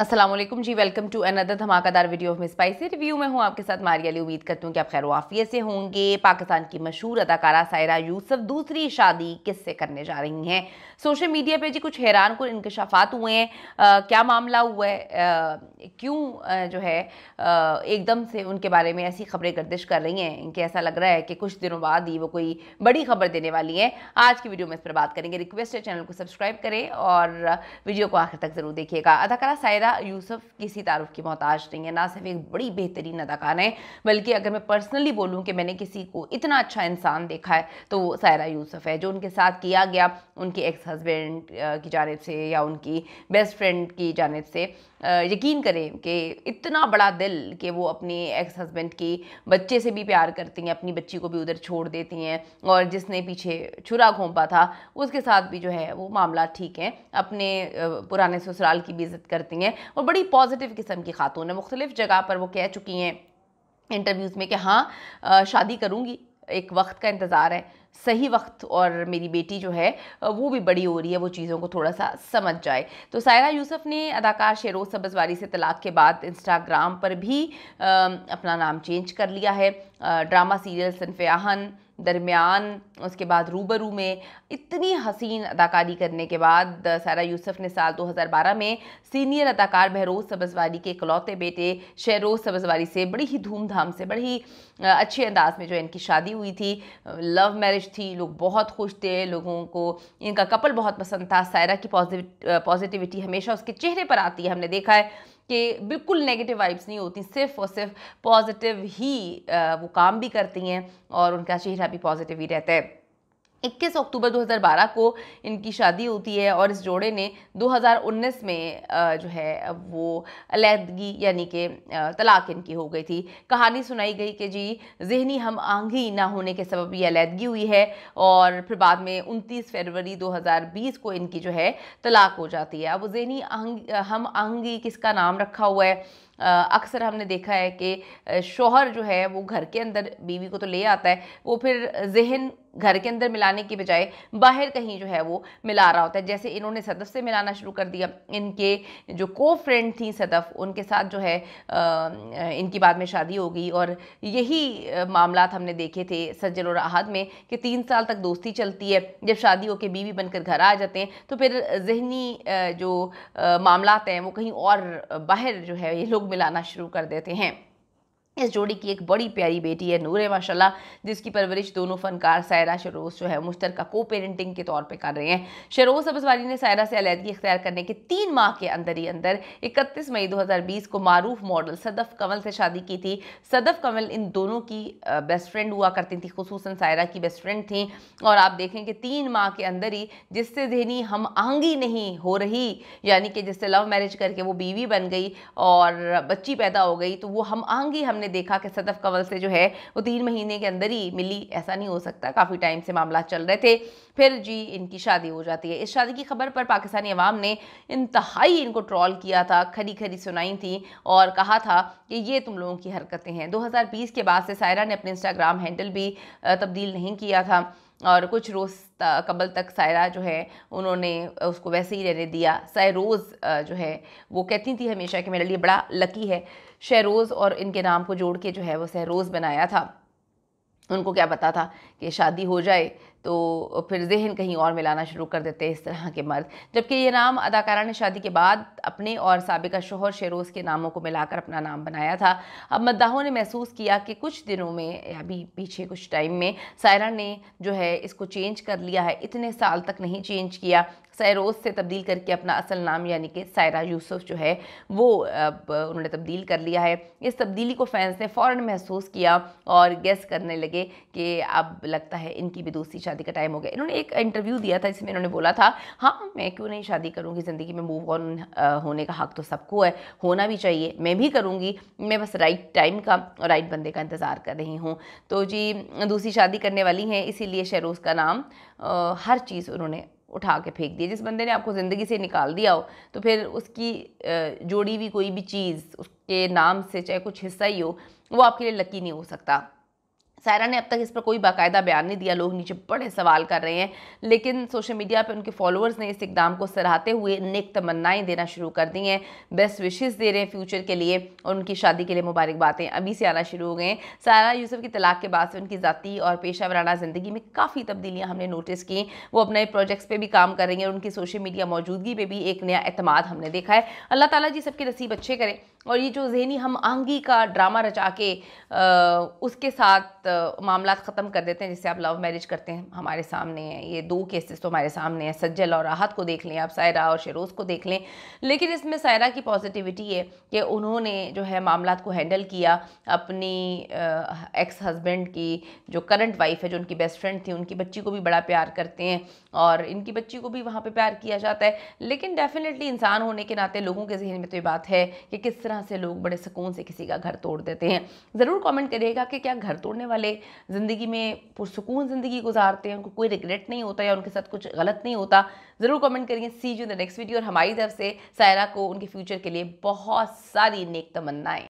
Aslam ji welcome to another धमाकेदार video of spicy review में हूँ आपके साथ मारी अली उम्मीद करती हूँ कि आप खैर वाफिया से होंगे पाकिस्तान की मशहूर अदाकारा सायरा यूसफ दूसरी शादी किससे करने जा रही हैं सोशल मीडिया पे जी कुछ हैरान कुल इंकशाफात हुए हैं क्या मामला हुआ है क्यों जो है एकदम से उनके बारे में ऐसी खबरें गर्दिश कर रही हैं इनके ऐसा लग रहा है कि कुछ दिनों बाद ही वो कोई बड़ी खबर देने वाली है आज की वीडियो में इस पर बात करेंगे रिक्वेस्ट है चैनल को सब्सक्राइब करें और वीडियो को आखिर तक ज़रूर देखिएगा अदाकारा सायरा हुरैरा यूसुफ किसी तारुफ की मोहताज नहीं है ना सिर्फ एक बड़ी बेहतरीन अदाकार है बल्कि अगर मैं पर्सनली बोलूँ कि मैंने किसी को इतना अच्छा इंसान देखा है तो वो सायरा यूसुफ है जो उनके साथ किया गया उनके एक्स हस्बैंड की जानब से या उनकी बेस्ट फ्रेंड की जानब से यकीन करें कि इतना बड़ा दिल कि वो अपने एक्स हस्बैंड की बच्चे से भी प्यार करती हैं अपनी बच्ची को भी उधर छोड़ देती हैं और जिसने पीछे छुरा घोंपा था उसके साथ भी जो है वो मामला ठीक है अपने पुराने ससुराल की भी इज्जत करती हैं और बड़ी पॉजिटिव किस्म की खातून है मुख्तलिफ़ जगह पर वो कह चुकी हैं इंटरव्यूज़ में कि हाँ शादी करूँगी एक वक्त का इंतज़ार है सही वक्त और मेरी बेटी जो है वो भी बड़ी हो रही है वो चीज़ों को थोड़ा सा समझ जाए तो सायरा यूसुफ ने अदाकार शेरोज सबजवारी से तलाक के बाद इंस्टाग्राम पर भी अपना नाम चेंज कर लिया है ड्रामा सीरियल सनफ़ाहन दरमियान उसके बाद रूबरू में इतनी हसीन अदाकारी करने के बाद सारा यूसुफ ने साल 2012 में सीनियर अदाकार बहरोज सबजवारी के इकलौते बेटे शहरोज सबजवारी से बड़ी ही धूमधाम से बड़ी ही अच्छे अंदाज में जो इनकी शादी हुई थी लव मैरिज मैरिज थी लोग बहुत खुश थे लोगों को इनका कपल बहुत पसंद था सायरा की पॉजिटिविटी हमेशा उसके चेहरे पर आती है हमने देखा है कि बिल्कुल नेगेटिव वाइब्स नहीं होती सिर्फ और सिर्फ पॉजिटिव ही वो काम भी करती हैं और उनका चेहरा भी पॉजिटिव ही रहता है इक्कीस अक्टूबर 2012 को इनकी शादी होती है और इस जोड़े ने 2019 में जो है वो अलहदगी यानी कि तलाक इनकी हो गई थी कहानी सुनाई गई कि जी जहनी हम आंगी ना होने के सबब ये अलीहदगी हुई है और फिर बाद में 29 फरवरी 2020 को इनकी जो है तलाक हो जाती है अब वो जहनी आंग, हम आंगी किसका नाम रखा हुआ है अक्सर हमने देखा है कि शोहर जो है वो घर के अंदर बीवी को तो ले आता है वो फिर जहन घर के अंदर मिलाने के बजाय बाहर कहीं जो है वो मिला रहा होता है जैसे इन्होंने सदफ से मिलाना शुरू कर दिया इनके जो को फ्रेंड थी सदफ उनके साथ जो है इनकी बाद में शादी हो गई और यही मामला हमने देखे थे सज्जल और आहद में कि तीन साल तक दोस्ती चलती है जब शादी होकर बीवी बनकर घर आ जाते हैं तो फिर जहनी जो मामला हैं वो कहीं और बाहर जो है ये लोग लोग मिलाना शुरू कर देते हैं इस जोड़ी की एक बड़ी प्यारी बेटी है नूर माशाला जिसकी परवरिश दोनों फनकार सायरा शरोज़ जो है मुश्तर को पेरेंटिंग के तौर पर कर रहे हैं शरोज़ अबसवारी ने सायरा से अलीदगी इख्तियार करने के तीन माह के अंदर ही अंदर इकतीस मई दो हज़ार बीस को मारूफ मॉडल सदफ़ कंवल से शादी की थी सदफ़ कंवल इन दोनों की बेस्ट फ्रेंड हुआ करती थी खसूस सायरा की बेस्ट फ्रेंड थी और आप देखें कि तीन माह के अंदर ही जिससे जहनी हम आहंगी नहीं हो रही यानी कि जिससे लव मैरिज करके वो बीवी बन गई और बच्ची पैदा हो गई तो वो हम आहंगी हमने हमने देखा कि सदफ कंवल से जो है वो तीन महीने के अंदर ही मिली ऐसा नहीं हो सकता काफ़ी टाइम से मामला चल रहे थे फिर जी इनकी शादी हो जाती है इस शादी की खबर पर पाकिस्तानी अवाम ने इंतहाई इनको ट्रॉल किया था खरी खरी सुनाई थी और कहा था कि ये तुम लोगों की हरकतें हैं 2020 के बाद से सायरा ने अपने इंस्टाग्राम हैंडल भी तब्दील नहीं किया था और कुछ रोज़ कबल तक सायरा जो है उन्होंने उसको वैसे ही रहने दिया शहरोज़ जो है वो कहती थी हमेशा कि मेरे लिए बड़ा लकी है शहरोज़ और इनके नाम को जोड़ के जो है वो सहरोज़ बनाया था उनको क्या पता था कि शादी हो जाए तो फिर जहन कहीं और मिलाना शुरू कर देते हैं इस तरह के मर्द जबकि ये नाम अदाकारा ने शादी के बाद अपने और सबका शोहर शेरोज़ के नामों को मिलाकर अपना नाम बनाया था अब मद्दाहों ने महसूस किया कि कुछ दिनों में अभी पीछे कुछ टाइम में सायरा ने जो है इसको चेंज कर लिया है इतने साल तक नहीं चेंज किया सैरोज़ से तब्दील करके अपना असल नाम यानी कि सायरा यूसुफ जो है वो उन्होंने तब्दील कर लिया है इस तब्दीली को फैंस ने फ़ौर महसूस किया और गेस करने लगे कि अब लगता है इनकी भी दूसरी शादी का टाइम हो गया इन्होंने एक इंटरव्यू दिया था जिसमें इन्होंने बोला था हाँ मैं क्यों नहीं शादी करूँगी ज़िंदगी में मूव ऑन होने का हक तो सबको है होना भी चाहिए मैं भी करूँगी मैं बस राइट टाइम का और राइट बंदे का इंतज़ार कर रही हूँ तो जी दूसरी शादी करने वाली हैं इसीलिए शहरोज़ का नाम आ, हर चीज़ उन्होंने उठा के फेंक दिया जिस बंदे ने आपको ज़िंदगी से निकाल दिया हो तो फिर उसकी जोड़ी हुई कोई भी चीज़ उसके नाम से चाहे कुछ हिस्सा ही हो वो आपके लिए लकी नहीं हो सकता सायरा ने अब तक इस पर कोई बाकायदा बयान नहीं दिया लोग नीचे बड़े सवाल कर रहे हैं लेकिन सोशल मीडिया पर उनके फॉलोअर्स ने इस इकदाम को सराहते हुए नेक तमन्नाएं देना शुरू कर दी हैं बेस्ट विशेज़ दे रहे हैं फ्यूचर के लिए और उनकी शादी के लिए मुबारकबादें अभी से आना शुरू हो गए हैं सारा यूसुफ की तलाक के बाद से उनकी ज़ाती और पेशा वराना ज़िंदगी में काफ़ी तब्दीलियाँ हमने नोटिस की वो अपने प्रोजेक्ट्स पर भी काम कर रही हैं और उनकी सोशल मीडिया मौजूदगी पर भी एक नया अतमाद हमने देखा है अल्लाह ताली जी सबके नसीब अच्छे करें और ये जो जहनी हम आहंगी का ड्रामा रचा के आ, उसके साथ मामला ख़त्म कर देते हैं जैसे आप लव मैरिज करते हैं हमारे सामने हैं ये दो केसेस तो हमारे सामने हैं सज्जल और राहत को देख लें आप सायरा और शेरोज़ को देख लें लेकिन इसमें सायरा की पॉजिटिविटी है कि उन्होंने जो है मामला को हैंडल किया अपनी आ, एक्स हस्बैंड की जो करंट वाइफ है जो उनकी बेस्ट फ्रेंड थी उनकी बच्ची को भी बड़ा प्यार करते हैं और इनकी बच्ची को भी वहाँ पर प्यार किया जाता है लेकिन डेफ़िनेटली इंसान होने के नाते लोगों के जहन में तो ये बात है कि किस तरह तरह से लोग बड़े सुकून से किसी का घर तोड़ देते हैं ज़रूर कमेंट करिएगा कि क्या घर तोड़ने वाले ज़िंदगी में पुरसकून ज़िंदगी गुजारते हैं उनको कोई रिग्रेट नहीं होता या उनके साथ कुछ गलत नहीं होता ज़रूर कमेंट करिए see you the next video और हमारी तरफ से सायरा को उनके फ्यूचर के लिए बहुत सारी नेक तमन्नाएँ